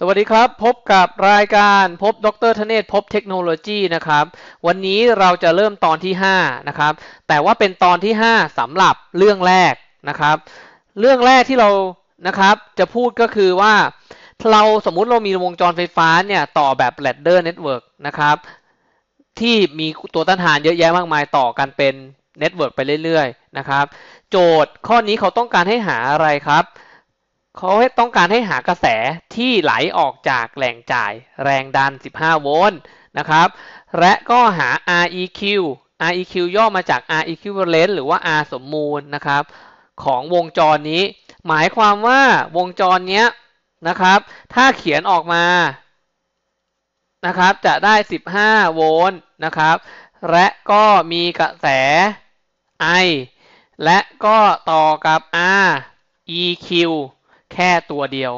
สวัสดีครับ พบกับรายการพบดรธเนศพบเทคโนโลยีนะครับ วันนี้เราจะเริ่มตอนที่ 5 นะครับ แต่ว่าเป็นตอนที่ 5 สำหรับเรื่องแรกนะครับ เรื่องแรกที่เรานะครับจะพูดก็คือว่า เราสมมุติเรามีวงจรไฟฟ้าเนี่ย ต่อแบบแ l a d d e r network นะครับ ที่มีตัวต้านทานเยอะแยะมากมายต่อกันเป็นเน็ตเวิร์กไปเรื่อยๆนะครับ โจทย์ข้อนี้เขาต้องการให้หาอะไรครับเขาต้องการให้หากระแสที่ไหลออกจากแหล่งจ่ายแรงดัน 15 โวลต์นะครับ และก็หา REQ REQ ย่อมาจาก R equivalent หรือว่า R สมมูลนะครับของวงจรนี้ หมายความว่าวงจรนี้นะครับถ้าเขียนออกมานะครับจะได้ 15 โวลต์นะครับและก็มีกระแส I และก็ต่อกับ R EQ แค่ตัวเดียว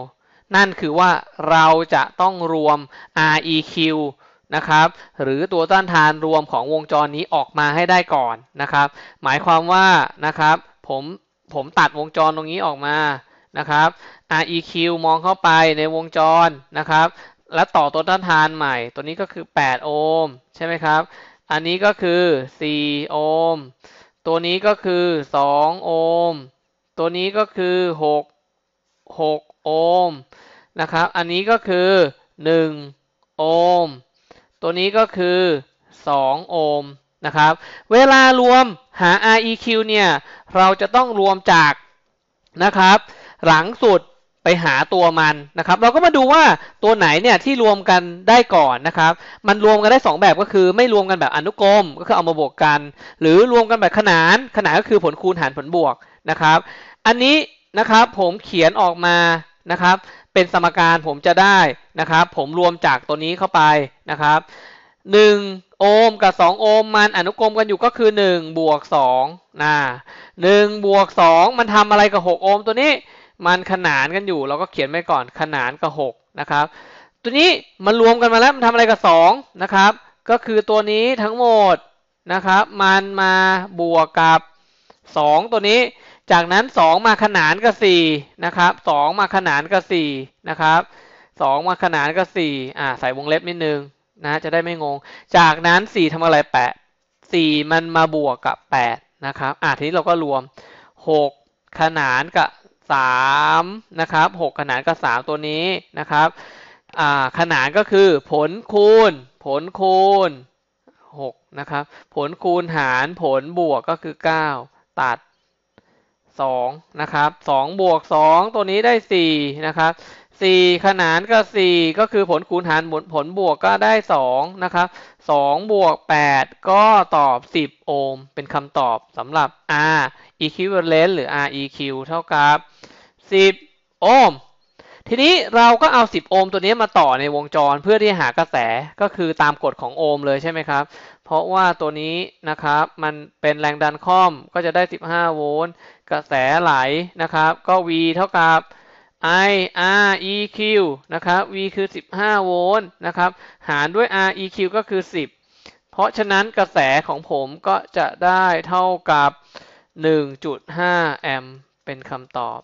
นั่นคือว่าเราจะต้องรวม REQ นะครับ หรือตัวต้านทานรวมของวงจรนี้ออกมาให้ได้ก่อนนะครับ หมายความว่า นะครับ ผม ผมตัดวงจรตรงนี้ออกมา นะครับ REQ มองเข้าไปในวงจร นะครับ และต่อตัวต้านทานใหม่ ตัวนี้ก็คือ 8 โอห์ม ใช่ไหมครับ อันนี้ก็คือ 4 โอห์ม ตัวนี้ก็คือ 2 โอห์ม ตัวนี้ก็คือ 6 6โอห์มนะครับ อันนี้ก็คือ1โอห์มตัวนี้ก็คือ2โอห์มนะครับเวลารวมหา REQ เนี่ยเราจะต้องรวมจากนะครับหลังสุดไปหาตัวมันนะครับ เราก็มาดูว่าตัวไหนเนี่ยที่รวมกันได้ก่อนนะครับ มันรวมกันได้2แบบก็คือไม่รวมกันแบบอนุกรมก็คือเอามาบวกกัน หรือรวมกันแบบขนานขนานก็คือผลคูณหารผลบวกนะครับ อันนี้นะครับผมเขียนออกมานะครับ เป็นสมการผมจะได้นะครับ ผมรวมจากตัวนี้เข้าไปนะครับ 1 โอห์มกับ 2 โอห์มมันอนุกรมกันอยู่ก็คือ 1 บวก2นะ1บวก 2 มันทำอะไรกับ6โอห์มตัวนี้ มันขนานกันอยู่ เราก็เขียนไปก่อนขนานกับ6นะครับตัวนี้มันรวมกันมาแล้วมันทำอะไรกับ2นะครับก็คือตัวนี้ทั้งหมดนะครับ มันมาบวกกับ 2 ตัวนี้จากนั้น 2 มาขนานกับ 4 นะครับ 2 มาขนานกับ 4 นะครับ 2 มาขนานกับ 4 อ่า ใส่วงเล็บนิดนึงนะ จะได้ไม่งง จากนั้น 4ทำอะไร 8 4 มันมาบวกกับ 8 นะครับอ่าทีนี้เราก็รวม 6 ขนานกับ 3 นะครับ 6 ขนานกับ 3 ตัวนี้นะครับอ่าขนานก็คือผลคูณ ผลคูณ 6 นะครับ ผลคูณหารผลบวกก็คือ 9 ตัด2 นะครับ2บวก 2 ตัวนี้ได้ 4 นะครับ 4 ขนานกับ4ก็คือผลคูณหารผลบวกก็ได้ 2 นะครับ2บวก 8 ก็ตอบ 10 โอห์มเป็นคำตอบสำหรับ R equivalent หรือ R eq เท่ากับ 10 โอห์มทีนี้เราก็เอา 10 โอห์มตัวนี้มาต่อในวงจรเพื่อที่หากระแสก็คือตามกฎของโอห์มเลยใช่ไหมครับเพราะว่าตัวนี้นะครับมันเป็นแรงดันค่อมก็จะได้ 15 โวลต์กระแสไหลนะครับก็ V เท่ากับ I R E Q นะครับ V คือ 15 โวลต์นะครับหารด้วย R E Q ก็คือ 10 เพราะฉะนั้นกระแสของผมก็จะได้เท่ากับ 1.5 แอมป์เป็นคำตอบ